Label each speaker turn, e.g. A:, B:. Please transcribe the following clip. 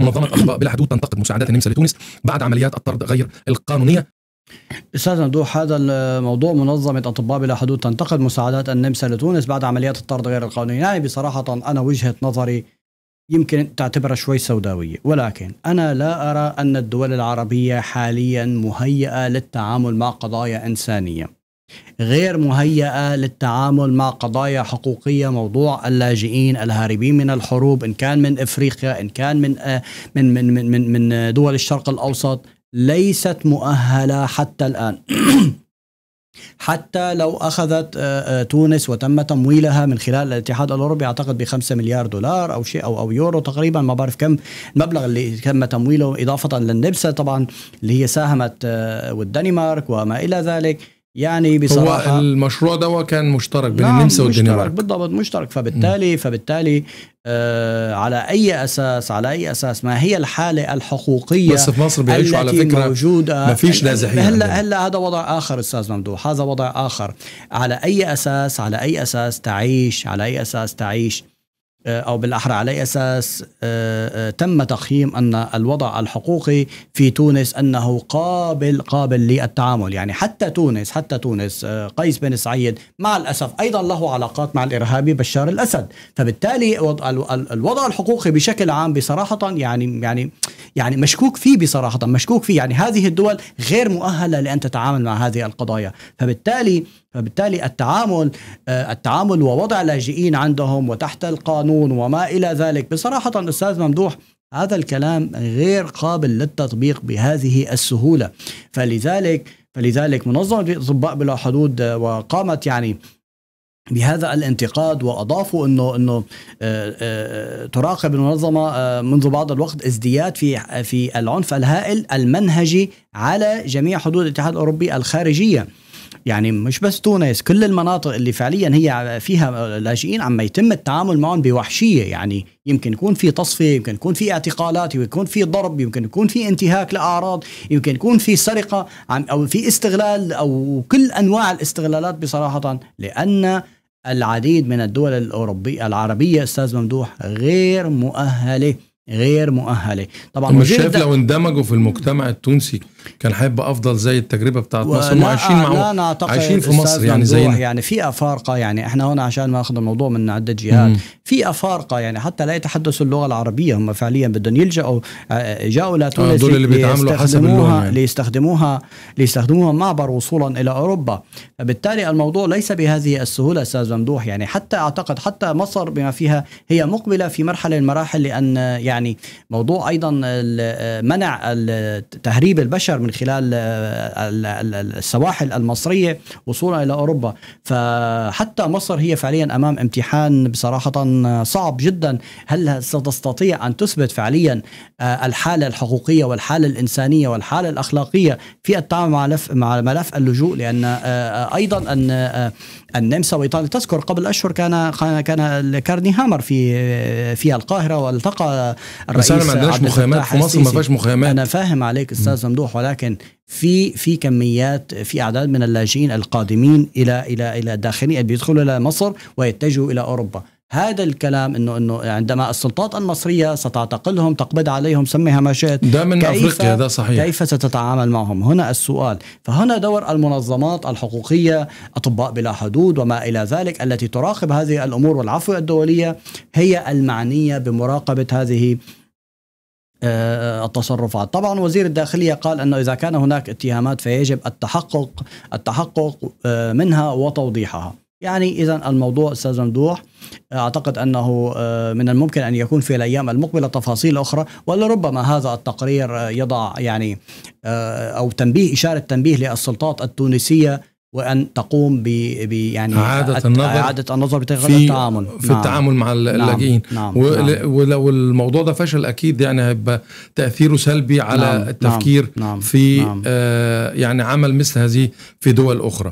A: منظمه اطباء بلا حدود تنتقد مساعدات النمسا لتونس بعد عمليات الطرد غير القانونيه استاذ ندوح هذا الموضوع منظمه اطباء بلا حدود تنتقد مساعدات النمسا لتونس بعد عمليات الطرد غير القانونيه يعني بصراحه انا وجهه نظري يمكن تعتبرها شوي سوداويه ولكن انا لا ارى ان الدول العربيه حاليا مهيئه للتعامل مع قضايا انسانيه غير مهيئه للتعامل مع قضايا حقوقيه موضوع اللاجئين الهاربين من الحروب ان كان من افريقيا ان كان من آه، من من من من, دول الشرق الاوسط ليست مؤهله حتى الان حتى لو اخذت آه، آه، تونس وتم تمويلها من خلال الاتحاد الاوروبي اعتقد ب 5 مليار دولار او شيء او او يورو تقريبا ما بعرف كم المبلغ اللي تم تمويله اضافه للنبسه طبعا اللي هي ساهمت والدنمارك وما الى ذلك يعني بصراحه هو المشروع ده كان مشترك بين نعم النمسا والدنمارك مشترك بالضبط مشترك فبالتالي م. فبالتالي آه على اي اساس على اي اساس ما هي الحاله الحقوقيه بس في مصر بيعيشوا على فكره موجوده ما فيش نازحين هلا هلا هذا وضع اخر استاذ ممدوح هذا وضع اخر على اي اساس على اي اساس تعيش على اي اساس تعيش آه، أو بالأحرى على أساس آه، آه، تم تقييم أن الوضع الحقوقي في تونس أنه قابل قابل للتعامل يعني حتى تونس حتى تونس قيس بن سعيد مع الأسف أيضا له علاقات مع الإرهابي بشار الأسد فبالتالي الوضع الحقوقي بشكل عام بصراحة يعني يعني يعني مشكوك فيه بصراحة مشكوك فيه يعني هذه الدول غير مؤهلة لأن تتعامل مع هذه القضايا فبالتالي فبالتالي التعامل التعامل ووضع لاجئين عندهم وتحت القانون القانون وما إلى ذلك بصراحة أستاذ ممدوح هذا الكلام غير قابل للتطبيق بهذه السهولة فلذلك فلذلك منظمة الأطباء بلا حدود آه، وقامت يعني بهذا الانتقاد واضافوا انه انه آه، آه، تراقب المنظمه منذ بعض الوقت ازدياد في في العنف الهائل المنهجي على جميع حدود الاتحاد الاوروبي الخارجيه يعني مش بس تونس كل المناطق اللي فعليا هي فيها لاجئين عم يتم التعامل معهم بوحشيه يعني يمكن يكون في تصفيه يمكن يكون في اعتقالات يمكن يكون في ضرب يمكن يكون في انتهاك لاعراض يمكن يكون في سرقه او في استغلال او كل انواع الاستغلالات بصراحه لان العديد من الدول الأوروبية العربية أستاذ ممدوح غير مؤهلة غير مؤهلة طبعا مش شايف لو اندمجوا في المجتمع التونسي كان حابب افضل زي التجربه بتاعت مصر ما عايشين مع لا أنا أعتقد عايشين في مصر يعني زي يعني في افارقه يعني احنا هنا عشان ما اخذ الموضوع من عده جهات في افارقه يعني حتى لا يتحدثوا اللغه العربيه هم فعليا بدهم يلجأوا آه، جاؤوا لتونس دول اللي بيتعاملوا حسب اللغه يعني. ليستخدموها ليستخدموها معبر وصولا الى اوروبا فبالتالي الموضوع ليس بهذه السهوله استاذ ممدوح يعني حتى اعتقد حتى مصر بما فيها هي مقبله في مرحله المراحل لان يعني موضوع ايضا آه، منع تهريب البشر البشر من خلال آه، السواحل المصريه وصولا الى اوروبا فحتى مصر هي فعليا امام امتحان بصراحه صعب جدا هل ستستطيع ان تثبت فعليا آه، الحاله الحقوقيه والحاله الانسانيه والحاله الاخلاقيه في التعامل مع ملف اللجوء لان آه، ايضا ان النمسا وايطاليا تذكر قبل اشهر كان كان كارني هامر في في القاهره والتقى الرئيس بس ما عندناش مخيمات في مصر ما فيهاش مخيمات انا فاهم عليك استاذ ممدوح ولكن في في كميات في اعداد من اللاجئين القادمين الى الى الى داخلين بيدخلوا الى مصر ويتجهوا الى اوروبا هذا الكلام انه انه عندما السلطات المصريه ستعتقلهم تقبض عليهم سميها ما شئت ده من كيف افريقيا ده صحيح كيف ستتعامل معهم هنا السؤال فهنا دور المنظمات الحقوقيه اطباء بلا حدود وما الى ذلك التي تراقب هذه الامور والعفو الدوليه هي المعنيه بمراقبه هذه آه، التصرفات طبعا وزير الداخلية قال أنه إذا كان هناك اتهامات فيجب التحقق التحقق آه، منها وتوضيحها يعني إذا الموضوع أستاذ ممدوح أعتقد أنه آه، من الممكن أن يكون في الأيام المقبلة تفاصيل أخرى ولربما هذا التقرير يضع يعني أو تنبيه إشارة تنبيه للسلطات التونسية وان تقوم ب يعني اعاده النظر اعاده النظر بطريقه في التعامل في نعم. التعامل مع نعم. اللاجئين نعم. نعم. ولو الموضوع ده فشل اكيد يعني هيبقى تاثيره سلبي على نعم. نعم. التفكير نعم. في نعم. آه يعني عمل مثل هذه في دول اخرى